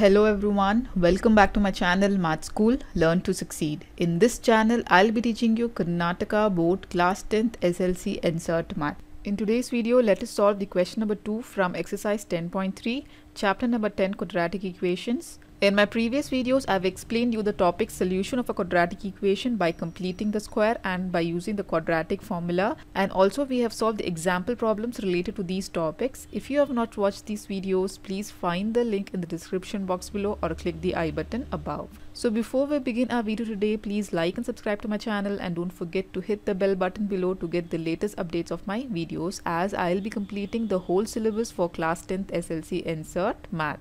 Hello everyone, welcome back to my channel Math School Learn to Succeed. In this channel, I'll be teaching you Karnataka Board Class 10th SLC Insert Math. In today's video, let us solve the question number 2 from exercise 10.3, chapter number 10 quadratic equations. In my previous videos, I've explained you the topic solution of a quadratic equation by completing the square and by using the quadratic formula. And also we have solved the example problems related to these topics. If you have not watched these videos, please find the link in the description box below or click the i button above. So before we begin our video today, please like and subscribe to my channel and don't forget to hit the bell button below to get the latest updates of my videos as I'll be completing the whole syllabus for class 10th SLC insert math.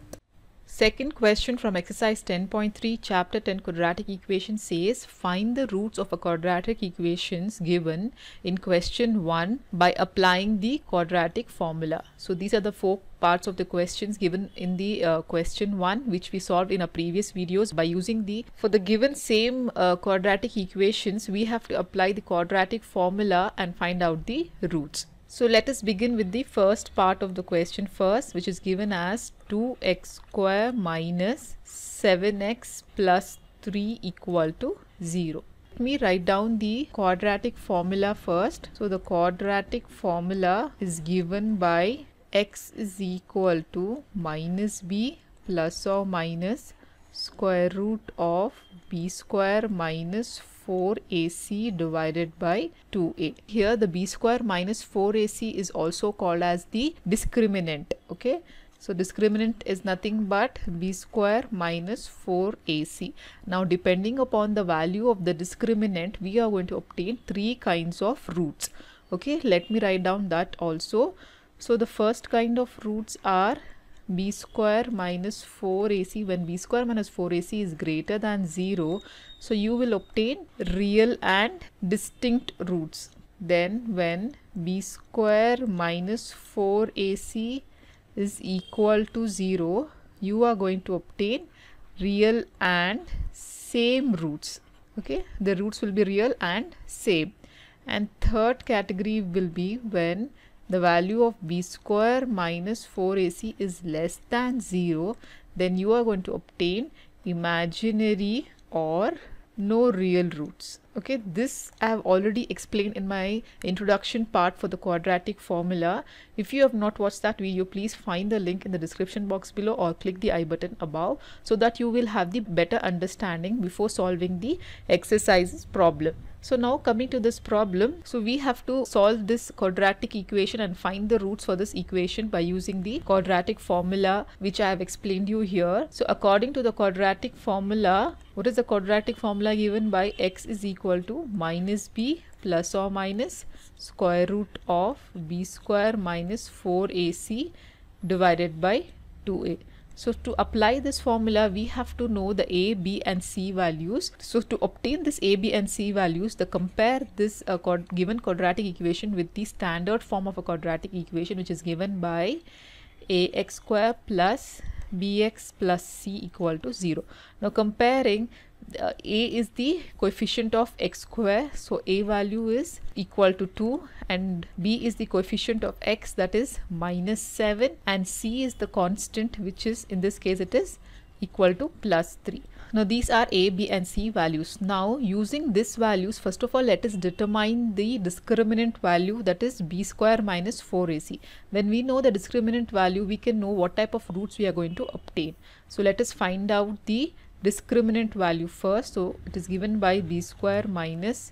Second question from exercise 10.3 chapter 10 quadratic equation says find the roots of a quadratic equations given in question 1 by applying the quadratic formula. So these are the four parts of the questions given in the uh, question 1 which we solved in our previous videos by using the for the given same uh, quadratic equations we have to apply the quadratic formula and find out the roots. So let us begin with the first part of the question first which is given as 2x square minus 7x plus 3 equal to 0. Let me write down the quadratic formula first. So the quadratic formula is given by x is equal to minus b plus or minus square root of b square minus 4ac divided by 2a. Here the b square minus 4ac is also called as the discriminant. Okay. So discriminant is nothing but b square minus 4ac. Now depending upon the value of the discriminant, we are going to obtain three kinds of roots. Okay, let me write down that also. So the first kind of roots are b square minus 4ac when b square minus 4ac is greater than 0 so you will obtain real and distinct roots then when b square minus 4ac is equal to 0 you are going to obtain real and same roots okay the roots will be real and same and third category will be when the value of b square minus 4ac is less than 0 then you are going to obtain imaginary or no real roots okay this I have already explained in my introduction part for the quadratic formula if you have not watched that video please find the link in the description box below or click the I button above so that you will have the better understanding before solving the exercises problem so now coming to this problem, so we have to solve this quadratic equation and find the roots for this equation by using the quadratic formula which I have explained you here. So according to the quadratic formula, what is the quadratic formula given by x is equal equal to minus b plus or minus square root of b square minus 4ac divided by 2a. So to apply this formula, we have to know the A, B and C values. So to obtain this A, B and C values, the compare this uh, quad given quadratic equation with the standard form of a quadratic equation which is given by ax square plus bx plus c equal to 0. Now comparing uh, a is the coefficient of x square so a value is equal to 2 and b is the coefficient of x that is minus 7 and c is the constant which is in this case it is equal to plus 3. Now these are a, b and c values. Now using these values first of all let us determine the discriminant value that is b square minus 4ac. When we know the discriminant value we can know what type of roots we are going to obtain. So let us find out the discriminant value first. So, it is given by b square minus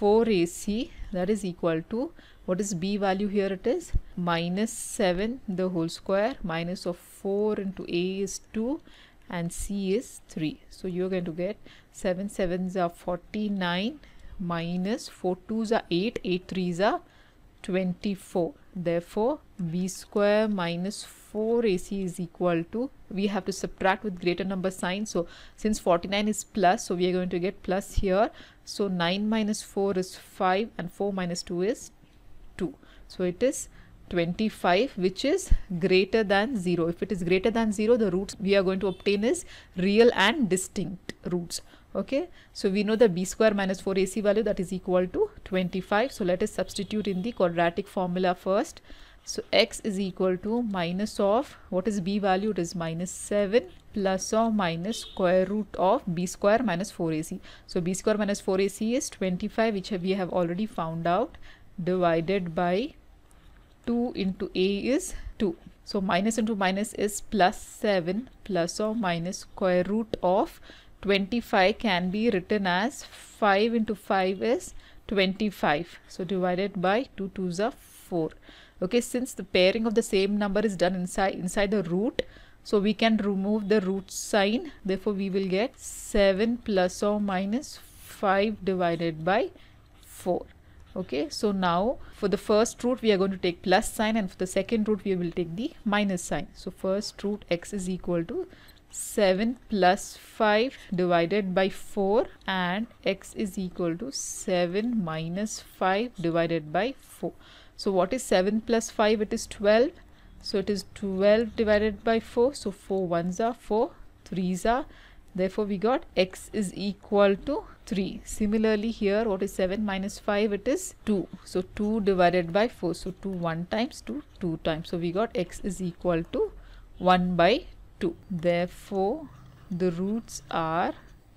4ac that is equal to what is b value here it is minus 7 the whole square minus of 4 into a is 2 and c is 3. So, you are going to get 7 7s are 49 minus 4 2s are 8 8 3s are 24. Therefore, b square minus 4ac is equal to we have to subtract with greater number sign so since 49 is plus so we are going to get plus here so 9 minus 4 is 5 and 4 minus 2 is 2 so it is 25 which is greater than 0 if it is greater than 0 the roots we are going to obtain is real and distinct roots okay so we know the b square minus 4ac value that is equal to 25 so let us substitute in the quadratic formula first so x is equal to minus of what is b value? It is minus 7 plus or minus square root of b square minus 4ac. So b square minus 4ac is 25 which we have already found out divided by 2 into a is 2. So minus into minus is plus 7 plus or minus square root of 25 can be written as 5 into 5 is 25. So divided by 2 2s are 4 okay since the pairing of the same number is done inside inside the root so we can remove the root sign therefore we will get 7 plus or minus 5 divided by 4 okay so now for the first root we are going to take plus sign and for the second root we will take the minus sign so first root x is equal to 7 plus 5 divided by 4 and x is equal to 7 minus 5 divided by 4 so what is 7 plus 5? It is 12. So it is 12 divided by 4. So 4 ones are 4, 3s are. Therefore, we got x is equal to 3. Similarly, here what is 7 minus 5? It is 2. So 2 divided by 4. So 2 1 times, 2 2 times. So we got x is equal to 1 by 2. Therefore, the roots are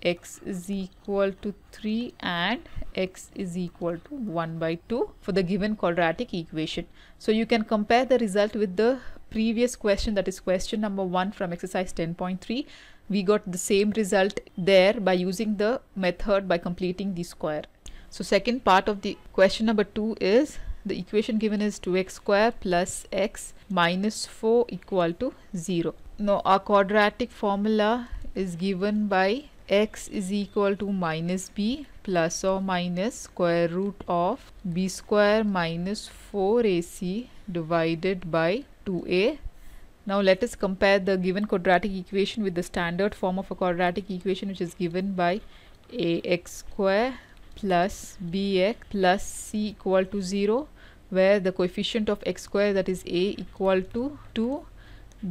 x is equal to 3 and x is equal to 1 by 2 for the given quadratic equation. So you can compare the result with the previous question that is question number 1 from exercise 10.3. We got the same result there by using the method by completing the square. So second part of the question number 2 is the equation given is 2x square plus x minus 4 equal to 0. Now our quadratic formula is given by x is equal to minus b plus or minus square root of b square minus 4ac divided by 2a. Now let us compare the given quadratic equation with the standard form of a quadratic equation which is given by ax square plus bx plus c equal to 0 where the coefficient of x square that is a equal to 2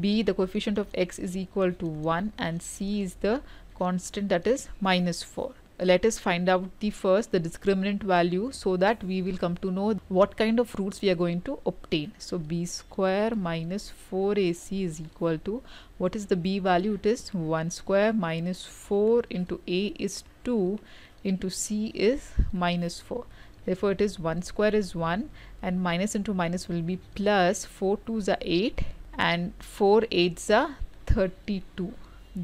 b the coefficient of x is equal to 1 and c is the constant that is minus 4 let us find out the first the discriminant value so that we will come to know what kind of roots we are going to obtain so b square minus 4ac is equal to what is the b value it is 1 square minus 4 into a is 2 into c is minus 4 therefore it is 1 square is 1 and minus into minus will be plus 4 2s are 8 and 4 8s are 32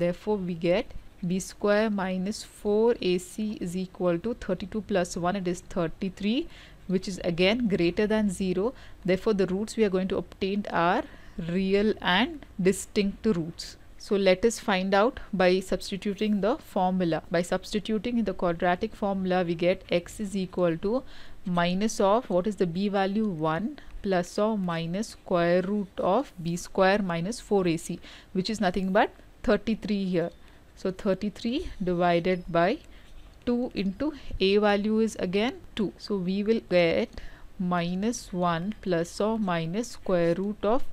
therefore we get b square minus 4ac is equal to 32 plus 1 it is 33 which is again greater than 0 therefore the roots we are going to obtain are real and distinct roots so let us find out by substituting the formula by substituting in the quadratic formula we get x is equal to minus of what is the b value 1 plus or minus square root of b square minus 4ac which is nothing but 33 here so 33 divided by 2 into a value is again 2. So we will get minus 1 plus or minus square root of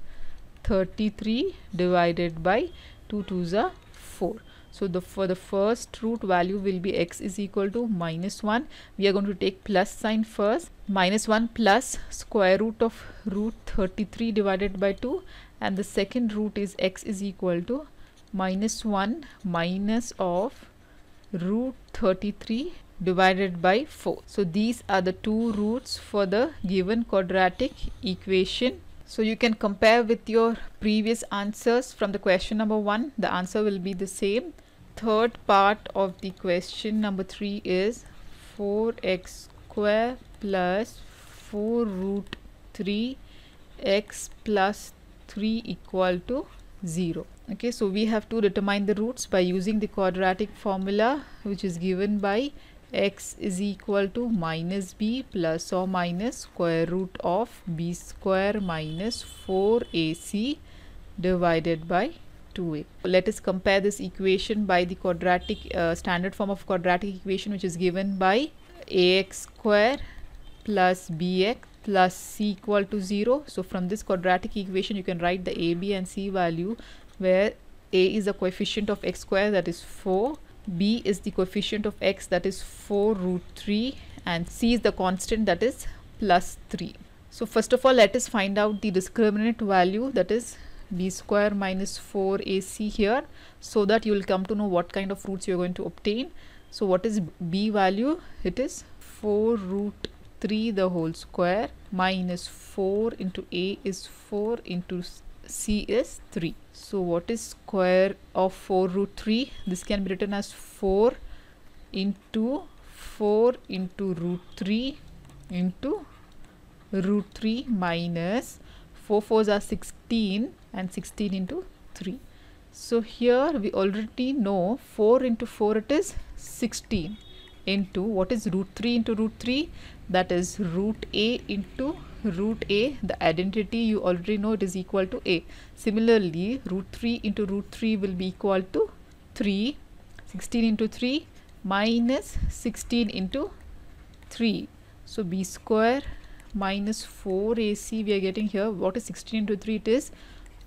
33 divided by 2 to the 4. So the for the first root value will be x is equal to minus 1. We are going to take plus sign first. Minus 1 plus square root of root 33 divided by 2 and the second root is x is equal to minus 1 minus of root 33 divided by 4. So these are the two roots for the given quadratic equation. So you can compare with your previous answers from the question number 1. The answer will be the same. Third part of the question number 3 is 4x square plus 4 root 3 x plus 3 equal to 0 okay so we have to determine the roots by using the quadratic formula which is given by x is equal to minus b plus or minus square root of b square minus 4ac divided by 2a. Let us compare this equation by the quadratic uh, standard form of quadratic equation which is given by ax square plus bx plus c equal to 0. So from this quadratic equation you can write the a, b and c value where a is the coefficient of x square that is 4 b is the coefficient of x that is 4 root 3 and c is the constant that is plus 3 so first of all let us find out the discriminant value that is b square minus 4 ac here so that you will come to know what kind of roots you are going to obtain so what is b value it is 4 root 3 the whole square minus 4 into a is 4 into c is 3 so what is square of 4 root 3 this can be written as 4 into 4 into root 3 into root 3 minus 4 fours are 16 and 16 into 3 so here we already know 4 into 4 it is 16 into what is root 3 into root 3 that is root a into root a, the identity you already know it is equal to a. Similarly, root 3 into root 3 will be equal to 3, 16 into 3 minus 16 into 3. So, b square minus 4ac we are getting here. What is 16 into 3? It is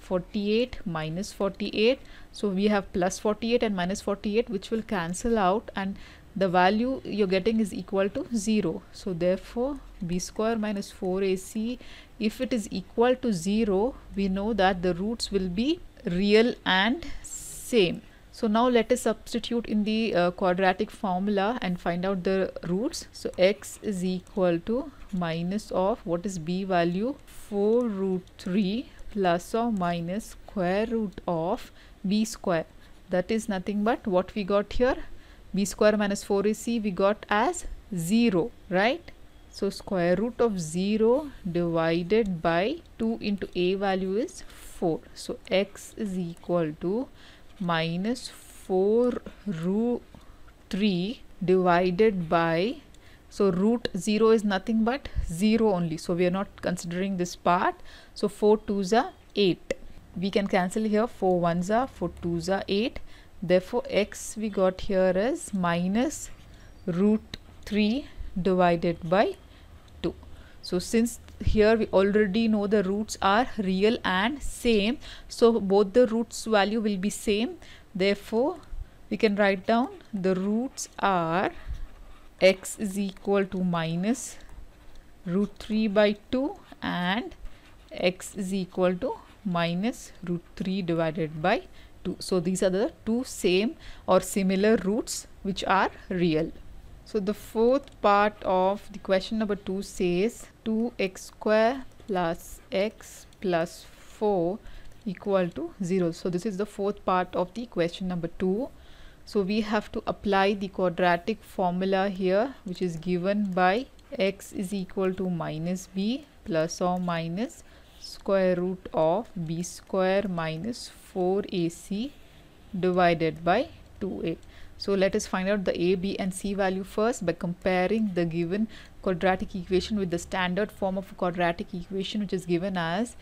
48 minus 48. So, we have plus 48 and minus 48 which will cancel out and the value you're getting is equal to 0 so therefore b square minus 4ac if it is equal to 0 we know that the roots will be real and same so now let us substitute in the uh, quadratic formula and find out the roots so x is equal to minus of what is b value 4 root 3 plus or minus square root of b square that is nothing but what we got here b square minus 4ac we got as 0 right so square root of 0 divided by 2 into a value is 4 so x is equal to minus 4 root 3 divided by so root 0 is nothing but 0 only so we are not considering this part so 4 2s are 8 we can cancel here 4 1s are 4 2s are 8 therefore x we got here is minus root 3 divided by 2 so since here we already know the roots are real and same so both the roots value will be same therefore we can write down the roots are x is equal to minus root 3 by 2 and x is equal to minus root 3 divided by two so these are the two same or similar roots which are real so the fourth part of the question number 2 says 2x square plus x plus 4 equal to 0 so this is the fourth part of the question number 2 so we have to apply the quadratic formula here which is given by x is equal to minus b plus or minus square root of b square minus 4ac divided by 2a. So let us find out the a, b and c value first by comparing the given quadratic equation with the standard form of a quadratic equation which is given as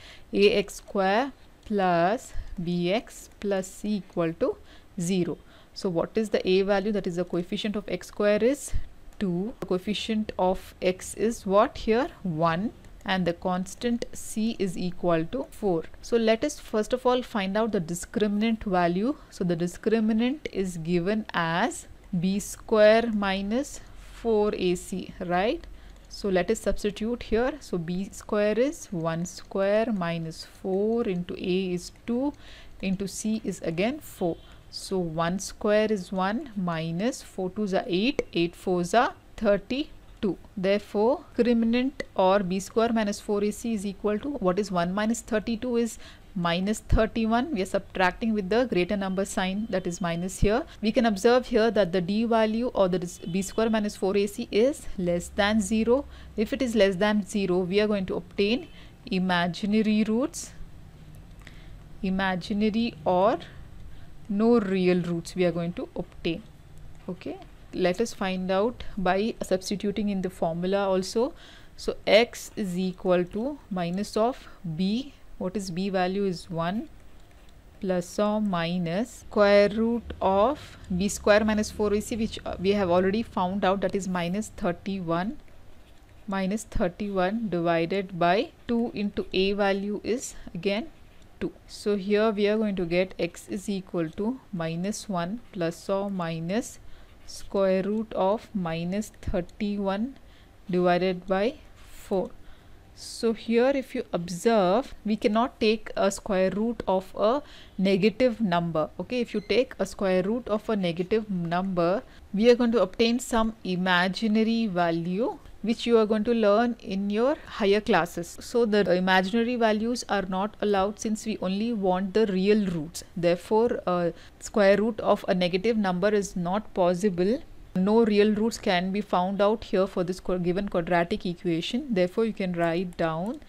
ax square plus bx plus c equal to 0. So what is the a value that is the coefficient of x square is 2. The coefficient of x is what here 1 and the constant c is equal to 4. So let us first of all find out the discriminant value. So the discriminant is given as b square minus 4ac, right? So let us substitute here. So b square is 1 square minus 4 into a is 2 into c is again 4. So 1 square is 1 minus 4 2s are 8, 8 4 is 30 2. Therefore, criminant or b square minus 4ac is equal to what is 1 minus 32 is minus 31 we are subtracting with the greater number sign that is minus here we can observe here that the d value or the b square minus 4ac is less than 0 if it is less than 0 we are going to obtain imaginary roots imaginary or no real roots we are going to obtain okay let us find out by substituting in the formula also so x is equal to minus of b what is b value is 1 plus or minus square root of b square minus 4ac which uh, we have already found out that is minus 31 minus 31 divided by 2 into a value is again 2 so here we are going to get x is equal to minus 1 plus or minus square root of minus 31 divided by 4 so here if you observe we cannot take a square root of a negative number okay if you take a square root of a negative number we are going to obtain some imaginary value which you are going to learn in your higher classes. So the imaginary values are not allowed since we only want the real roots. Therefore, square root of a negative number is not possible no real roots can be found out here for this given quadratic equation therefore you can write down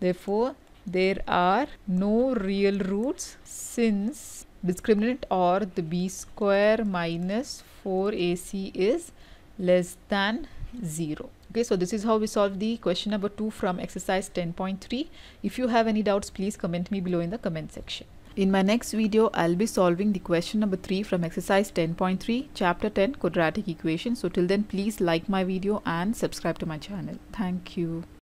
therefore there are no real roots since discriminant or the b square minus 4ac is less than 0 okay so this is how we solve the question number 2 from exercise 10.3 if you have any doubts please comment me below in the comment section in my next video i'll be solving the question number 3 from exercise 10.3 chapter 10 quadratic equation so till then please like my video and subscribe to my channel thank you